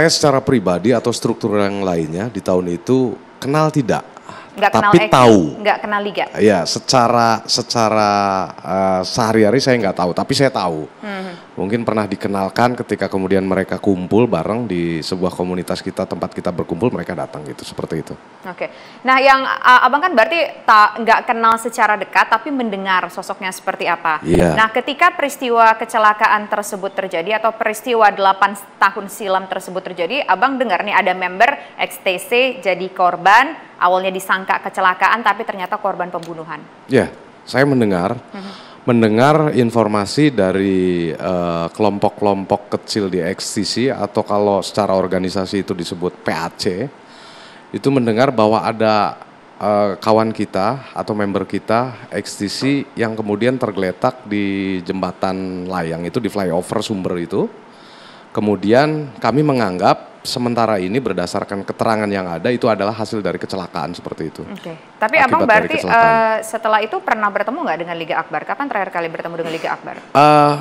Saya secara pribadi atau struktur yang lainnya di tahun itu kenal tidak? Nggak tapi kenal eh, tahu. Nggak kenal liga. Ya, secara secara uh, sehari-hari saya nggak tahu, tapi saya tahu. Hmm mungkin pernah dikenalkan ketika kemudian mereka kumpul bareng di sebuah komunitas kita tempat kita berkumpul mereka datang gitu seperti itu. Oke, nah yang uh, abang kan berarti tak nggak kenal secara dekat tapi mendengar sosoknya seperti apa. Iya. Nah ketika peristiwa kecelakaan tersebut terjadi atau peristiwa 8 tahun silam tersebut terjadi, abang dengar nih ada member XTC jadi korban awalnya disangka kecelakaan tapi ternyata korban pembunuhan. Iya, saya mendengar. Mm -hmm mendengar informasi dari eh, kelompok-kelompok uh, kecil di XTC atau kalau secara organisasi itu disebut PAC itu mendengar bahwa ada uh, kawan kita atau member kita XTC yang kemudian tergeletak di jembatan layang itu di flyover Sumber itu kemudian kami menganggap sementara ini berdasarkan keterangan yang ada itu adalah hasil dari kecelakaan seperti itu. Oke. Okay. Tapi Akibat abang berarti uh, setelah itu pernah bertemu nggak dengan Liga Akbar? Kapan terakhir kali bertemu dengan Liga Akbar? Uh,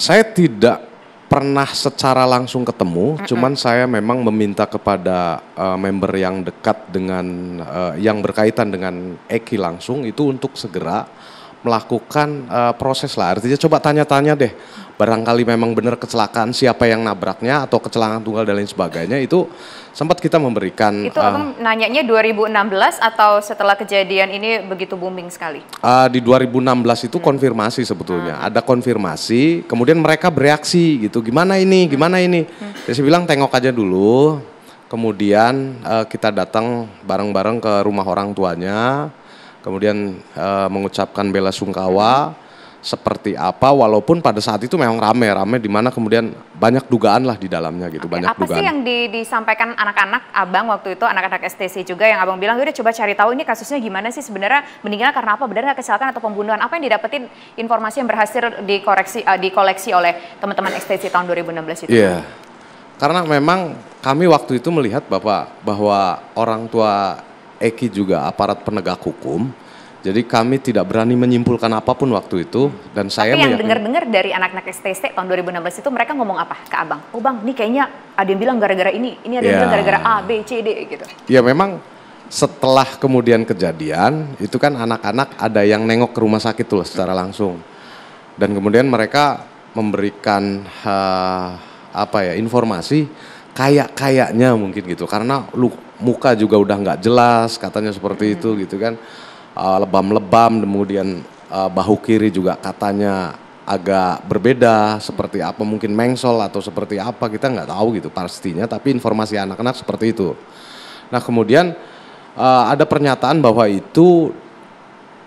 saya tidak pernah secara langsung ketemu, mm -mm. cuman saya memang meminta kepada uh, member yang dekat dengan uh, yang berkaitan dengan Eki langsung itu untuk segera melakukan uh, proses lah. Artinya coba tanya-tanya deh, barangkali memang benar kecelakaan siapa yang nabraknya atau kecelakaan tunggal dan lain sebagainya itu sempat kita memberikan. Itu uh, nanyanya 2016 atau setelah kejadian ini begitu booming sekali? Uh, di 2016 itu hmm. konfirmasi sebetulnya, hmm. ada konfirmasi, kemudian mereka bereaksi gitu, gimana ini, hmm. gimana ini. Hmm. saya bilang tengok aja dulu, kemudian uh, kita datang bareng-bareng ke rumah orang tuanya kemudian e, mengucapkan bela sungkawa seperti apa walaupun pada saat itu memang rame rame di mana kemudian banyak dugaan lah di dalamnya gitu Oke, banyak apa dugaan. sih yang di, disampaikan anak-anak abang waktu itu anak-anak STC juga yang abang bilang udah coba cari tahu ini kasusnya gimana sih sebenarnya meninggal karena apa benar nggak kecelakaan atau pembunuhan apa yang didapetin informasi yang berhasil dikoreksi uh, dikoleksi oleh teman-teman STC tahun 2016 itu? Iya yeah. karena memang kami waktu itu melihat bapak bahwa orang tua Eki juga aparat penegak hukum. Jadi kami tidak berani menyimpulkan apapun waktu itu dan saya yang dengar-dengar dari anak-anak STC tahun 2016 itu mereka ngomong apa ke Abang? Oh Bang, ini kayaknya ada yang bilang gara-gara ini, ini ada yang ya. bilang iya. gara-gara A, B, C, D gitu. Ya memang setelah kemudian kejadian itu kan anak-anak ada yang nengok ke rumah sakit tuh secara langsung. Dan kemudian mereka memberikan uh, apa ya informasi kayak kayaknya mungkin gitu karena lu muka juga udah nggak jelas katanya seperti hmm. itu gitu kan ah, lebam-lebam uh, kemudian uh, bahu kiri juga katanya agak berbeda seperti apa mungkin mengsol atau seperti apa kita nggak tahu gitu pastinya tapi informasi anak-anak seperti itu nah kemudian uh, ada pernyataan bahwa itu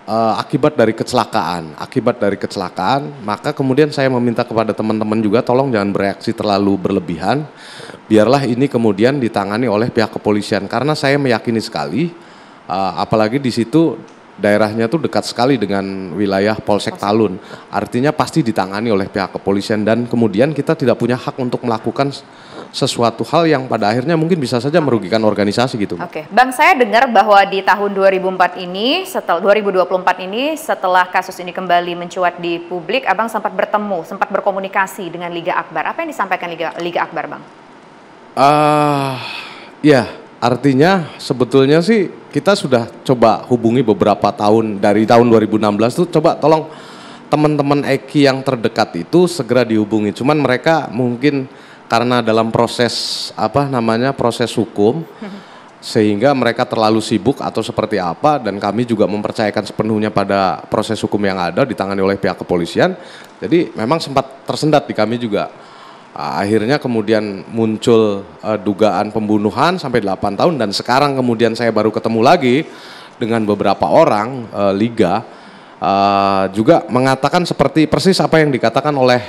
uh, akibat dari kecelakaan, akibat dari kecelakaan, maka kemudian saya meminta kepada teman-teman juga tolong jangan bereaksi terlalu berlebihan. Biarlah ini kemudian ditangani oleh pihak kepolisian karena saya meyakini sekali uh, apalagi di situ daerahnya tuh dekat sekali dengan wilayah Polsek Talun. Artinya pasti ditangani oleh pihak kepolisian dan kemudian kita tidak punya hak untuk melakukan sesuatu hal yang pada akhirnya mungkin bisa saja merugikan organisasi gitu. Oke, okay. Bang saya dengar bahwa di tahun 2004 ini setelah 2024 ini setelah kasus ini kembali mencuat di publik, Abang sempat bertemu, sempat berkomunikasi dengan Liga Akbar. Apa yang disampaikan Liga Liga Akbar, Bang? Ah, uh, ya, artinya sebetulnya sih kita sudah coba hubungi beberapa tahun dari tahun 2016 tuh coba tolong teman-teman Eki yang terdekat itu segera dihubungi. Cuman mereka mungkin karena dalam proses apa namanya proses hukum sehingga mereka terlalu sibuk atau seperti apa dan kami juga mempercayakan sepenuhnya pada proses hukum yang ada ditangani oleh pihak kepolisian. Jadi memang sempat tersendat di kami juga. Ah, akhirnya kemudian muncul uh, dugaan pembunuhan sampai 8 tahun dan sekarang kemudian saya baru ketemu lagi dengan beberapa orang uh, liga uh, juga mengatakan seperti persis apa yang dikatakan oleh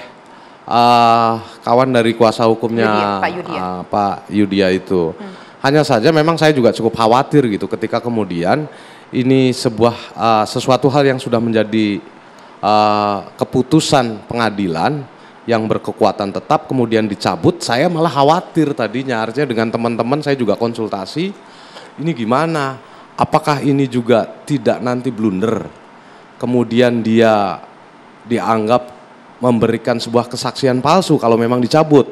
uh, kawan dari kuasa hukumnya Yudia, Pak, Yudia. Uh, Pak Yudia itu. Hmm. Hanya saja memang saya juga cukup khawatir gitu ketika kemudian ini sebuah uh, sesuatu hal yang sudah menjadi uh, keputusan pengadilan yang berkekuatan tetap kemudian dicabut, saya malah khawatir tadinya artinya dengan teman-teman saya juga konsultasi ini gimana? Apakah ini juga tidak nanti blunder? Kemudian dia dianggap memberikan sebuah kesaksian palsu kalau memang dicabut.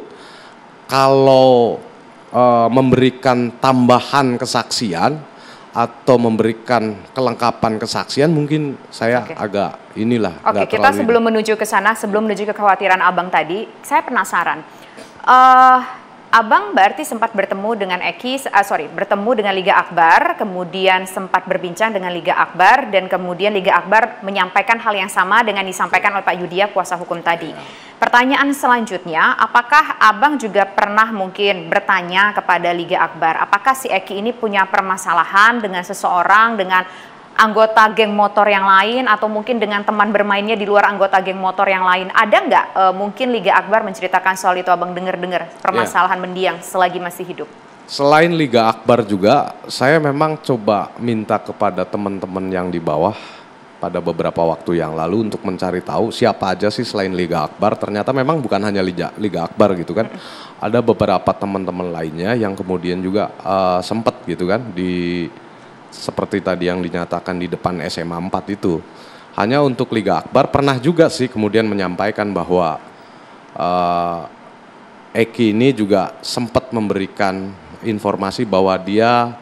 Kalau e, memberikan tambahan kesaksian atau memberikan kelengkapan kesaksian mungkin saya okay. agak inilah. Oke, okay, kita sebelum ini. menuju ke sana, sebelum menuju ke kekhawatiran abang tadi, saya penasaran. Uh, Abang berarti sempat bertemu dengan Eki, uh, sorry, bertemu dengan Liga Akbar, kemudian sempat berbincang dengan Liga Akbar, dan kemudian Liga Akbar menyampaikan hal yang sama dengan disampaikan oleh Pak Yudia ya, kuasa hukum tadi. Iya. Pertanyaan selanjutnya, apakah Abang juga pernah mungkin bertanya kepada Liga Akbar, apakah si Eki ini punya permasalahan dengan seseorang, dengan anggota geng motor yang lain atau mungkin dengan teman bermainnya di luar anggota geng motor yang lain ada nggak e, mungkin Liga Akbar menceritakan soal itu abang dengar-dengar permasalahan yeah. mendiang selagi masih hidup selain Liga Akbar juga saya memang coba minta kepada teman-teman yang di bawah pada beberapa waktu yang lalu untuk mencari tahu siapa aja sih selain Liga Akbar ternyata memang bukan hanya Liga, Liga Akbar gitu kan ada beberapa teman-teman lainnya yang kemudian juga uh, eh, sempat gitu kan di seperti tadi yang dinyatakan di depan SMA 4 itu. Hanya untuk Liga Akbar pernah juga sih kemudian menyampaikan bahwa uh, Eki ini juga sempat memberikan informasi bahwa dia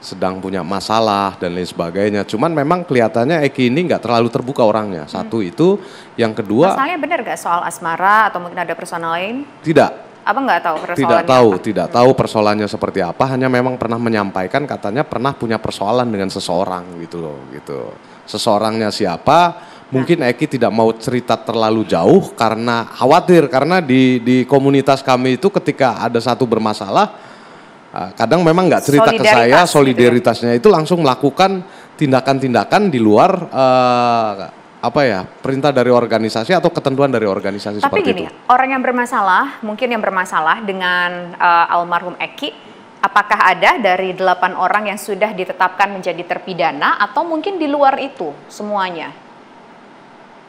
sedang punya masalah dan lain sebagainya. Cuman memang kelihatannya Eki ini nggak terlalu terbuka orangnya. Satu hmm. itu, yang kedua. Masalahnya benar nggak soal asmara atau mungkin ada personal lain? Tidak, apa nggak tahu persoalannya? Tidak tahu, apa? tidak tahu persoalannya seperti apa. Hanya memang pernah menyampaikan katanya pernah punya persoalan dengan seseorang gitu loh, gitu. Seseorangnya siapa? Mungkin nah. Eki tidak mau cerita terlalu jauh karena khawatir karena di di komunitas kami itu ketika ada satu bermasalah ah, kadang memang nggak cerita ke saya gitu ya? solidaritasnya itu langsung melakukan tindakan-tindakan di luar uh, apa ya perintah dari organisasi atau ketentuan dari organisasi Tapi seperti gini, itu. orang yang bermasalah mungkin yang bermasalah dengan uh, almarhum Eki, apakah ada dari delapan orang yang sudah ditetapkan menjadi terpidana atau mungkin di luar itu semuanya?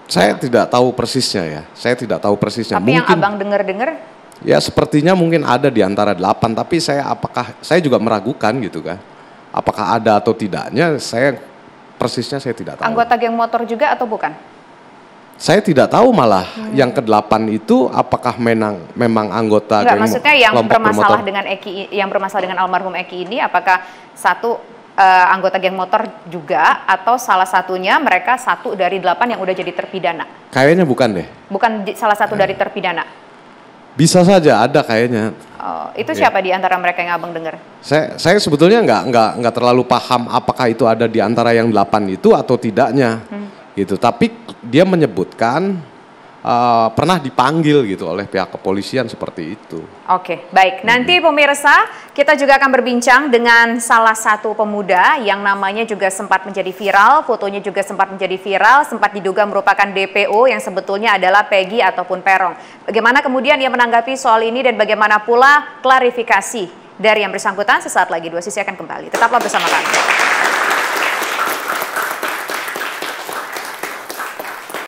Saya tidak tahu persisnya ya, saya tidak tahu persisnya. Tapi mungkin, yang abang dengar-dengar? Ya sepertinya mungkin ada di antara delapan, tapi saya apakah saya juga meragukan gitu kan? Apakah ada atau tidaknya saya persisnya saya tidak tahu. Anggota geng motor juga atau bukan? Saya tidak tahu malah hmm. yang ke-8 itu apakah menang memang anggota Enggak, geng maksudnya yang bermasalah bermotor. dengan Eki yang bermasalah dengan almarhum Eki ini apakah satu uh, anggota geng motor juga atau salah satunya mereka satu dari delapan yang udah jadi terpidana? Kayaknya bukan deh. Bukan salah satu eh. dari terpidana. Bisa saja ada kayaknya Oh, itu siapa yeah. di antara mereka yang abang dengar? Saya, saya sebetulnya nggak nggak nggak terlalu paham apakah itu ada di antara yang delapan itu atau tidaknya, hmm. gitu. Tapi dia menyebutkan uh, pernah dipanggil gitu oleh pihak kepolisian seperti itu. Oke, baik. Nanti pemirsa, kita juga akan berbincang dengan salah satu pemuda yang namanya juga sempat menjadi viral, fotonya juga sempat menjadi viral, sempat diduga merupakan DPO yang sebetulnya adalah Peggy ataupun Perong. Bagaimana kemudian ia menanggapi soal ini dan bagaimana pula klarifikasi dari yang bersangkutan sesaat lagi dua sisi akan kembali. Tetaplah bersama kami.